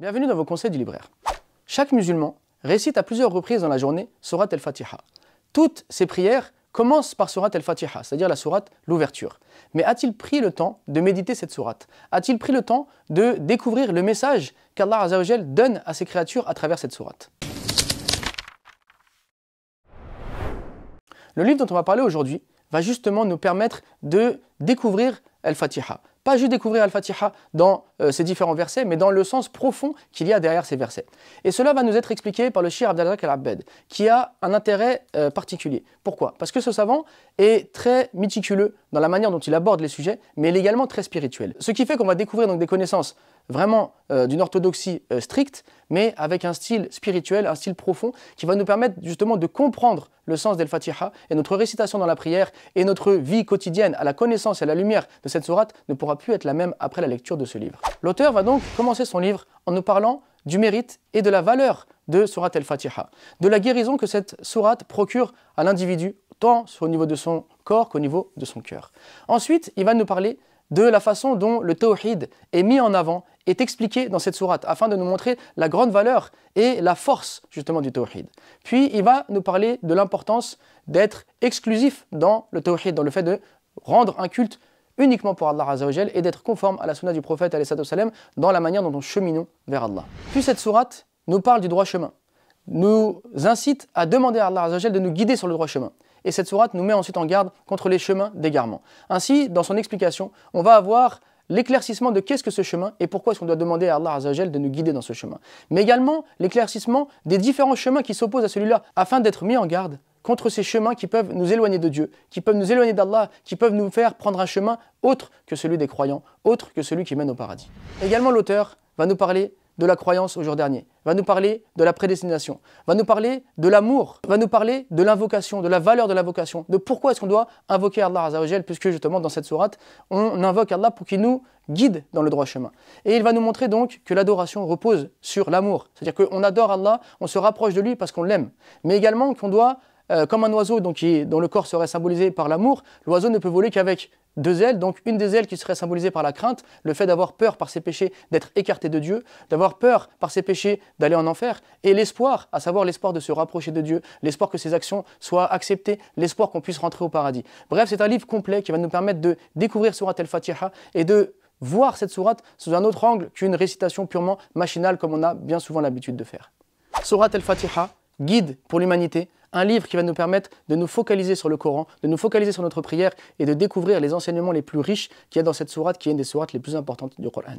Bienvenue dans vos conseils du libraire. Chaque musulman récite à plusieurs reprises dans la journée Surat al-Fatiha. Toutes ses prières commencent par Surat al-Fatiha, c'est-à-dire la surat, l'ouverture. Mais a-t-il pris le temps de méditer cette surat A-t-il pris le temps de découvrir le message qu'Allah donne à ses créatures à travers cette surat Le livre dont on va parler aujourd'hui va justement nous permettre de découvrir al-Fatiha, pas juste découvrir Al-Fatiha dans ses euh, différents versets, mais dans le sens profond qu'il y a derrière ces versets. Et cela va nous être expliqué par le Shir Abdallah al-Abbed, qui a un intérêt euh, particulier. Pourquoi Parce que ce savant est très méticuleux dans la manière dont il aborde les sujets, mais il est également très spirituel. Ce qui fait qu'on va découvrir donc des connaissances vraiment euh, d'une orthodoxie euh, stricte, mais avec un style spirituel, un style profond, qui va nous permettre justement de comprendre le sens d'El Fatiha, et notre récitation dans la prière, et notre vie quotidienne à la connaissance et à la lumière de cette sourate ne pourra plus être la même après la lecture de ce livre. L'auteur va donc commencer son livre en nous parlant du mérite et de la valeur de Surat al-Fatiha, de la guérison que cette sourate procure à l'individu, tant au niveau de son corps qu'au niveau de son cœur. Ensuite, il va nous parler de la façon dont le tawhid est mis en avant est expliqué dans cette sourate afin de nous montrer la grande valeur et la force justement du tawhid. Puis il va nous parler de l'importance d'être exclusif dans le tawhid, dans le fait de rendre un culte uniquement pour Allah Azzawajal et d'être conforme à la sunna du prophète salam dans la manière dont nous cheminons vers Allah. Puis cette sourate nous parle du droit chemin, nous incite à demander à Allah Azzawajal de nous guider sur le droit chemin. Et cette sourate nous met ensuite en garde contre les chemins d'égarement. Ainsi, dans son explication, on va avoir l'éclaircissement de qu'est-ce que ce chemin et pourquoi est-ce qu'on doit demander à Allah Jal de nous guider dans ce chemin. Mais également l'éclaircissement des différents chemins qui s'opposent à celui-là, afin d'être mis en garde contre ces chemins qui peuvent nous éloigner de Dieu, qui peuvent nous éloigner d'Allah, qui peuvent nous faire prendre un chemin autre que celui des croyants, autre que celui qui mène au paradis. Également l'auteur va nous parler de la croyance au jour dernier, va nous parler de la prédestination, va nous parler de l'amour, va nous parler de l'invocation, de la valeur de l'invocation, de pourquoi est-ce qu'on doit invoquer Allah Azzawajal, puisque justement dans cette sourate, on invoque Allah pour qu'il nous guide dans le droit chemin. Et il va nous montrer donc que l'adoration repose sur l'amour, c'est-à-dire qu'on adore Allah, on se rapproche de lui parce qu'on l'aime, mais également qu'on doit euh, comme un oiseau dont le corps serait symbolisé par l'amour, l'oiseau ne peut voler qu'avec deux ailes, donc une des ailes qui serait symbolisée par la crainte, le fait d'avoir peur par ses péchés d'être écarté de Dieu, d'avoir peur par ses péchés d'aller en enfer, et l'espoir, à savoir l'espoir de se rapprocher de Dieu, l'espoir que ses actions soient acceptées, l'espoir qu'on puisse rentrer au paradis. Bref, c'est un livre complet qui va nous permettre de découvrir Surat al-Fatiha et de voir cette sourate sous un autre angle qu'une récitation purement machinale comme on a bien souvent l'habitude de faire. Surat al-Fatiha, guide pour l'humanité, un livre qui va nous permettre de nous focaliser sur le Coran, de nous focaliser sur notre prière et de découvrir les enseignements les plus riches qu'il y a dans cette sourate qui est une des sourates les plus importantes du Coran.